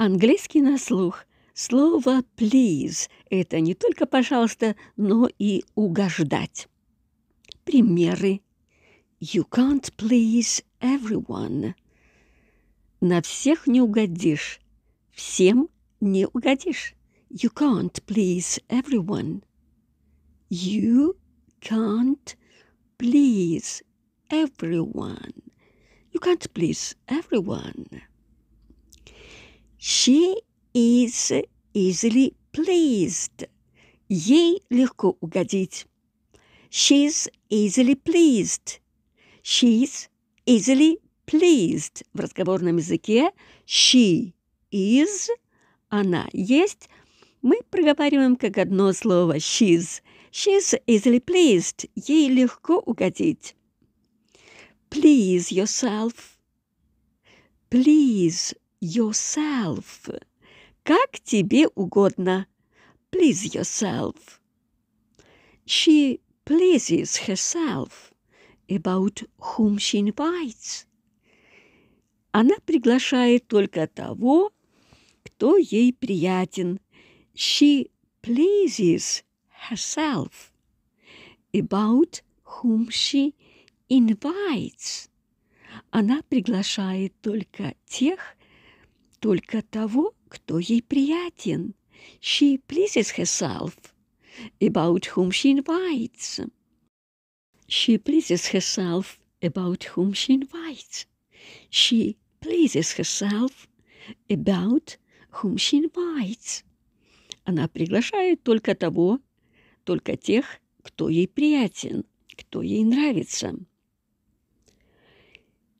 Английский на слух. Слово «please» — это не только «пожалуйста», но и «угождать». Примеры. You can't please everyone. На всех не угодишь. Всем не угодишь. You can't please everyone. You can't please everyone. You can't please everyone. She is easily pleased. Ей легко угодить. She's easily pleased. She's easily pleased. В разговорном языке she is, она есть. Мы проговариваем как одно слово she's. She's easily pleased. Ей легко угодить. Please yourself. Please yourself. Как тебе угодно. Please yourself. She pleases herself about whom she invites. Она приглашает только того, кто ей приятен. She pleases herself about whom she invites. Она приглашает только тех, только того, кто ей приятен. She pleases herself, about whom she invites. She pleases herself, about whom she invites. She pleases herself, about whom she invites. Она приглашает только того, только тех, кто ей приятен, кто ей нравится.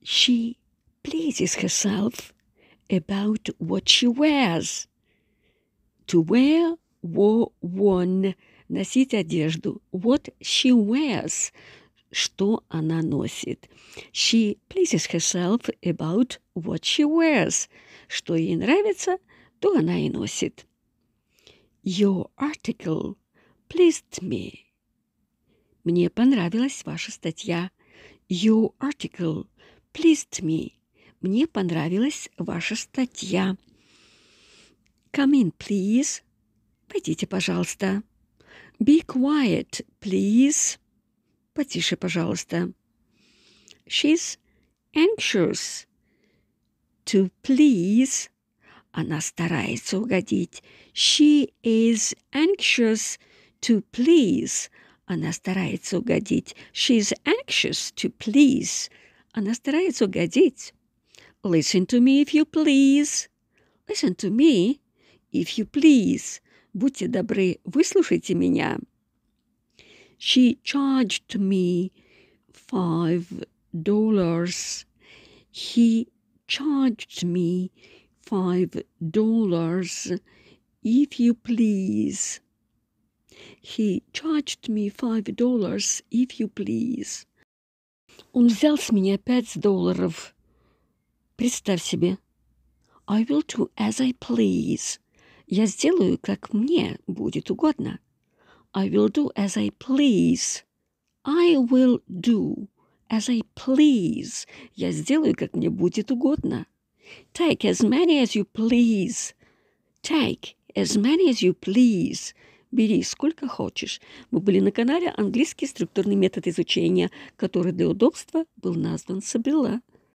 She pleases herself about what she wears. To wear wore one – носить одежду. What she wears – что она носит. She pleases herself about what she wears. Что ей нравится, то она и носит. Your article pleased me. Мне понравилась ваша статья. Your article pleased me. Мне понравилась ваша статья. Come in, please. Пойдите, пожалуйста. Be quiet, please. Потише, пожалуйста. She's anxious to please. Она старается угодить. She is anxious to please. Она старается угодить. She's anxious to please. Она старается угодить. Listen to me if you please. Listen to me if you please. Будьте добры, выслушайте меня. She charged me five dollars. He charged me five dollars, if you please. He charged me five dollars, if you please. Он взял с меня пять долларов. Представь себе. I will do as I please. Я сделаю, как мне будет угодно. I will do as I please. I will do as I please. Я сделаю, как мне будет угодно. Take as many as you please. Take as many as you please. Бери сколько хочешь. Мы были на канале «Английский структурный метод изучения», который для удобства был назван Сабрила.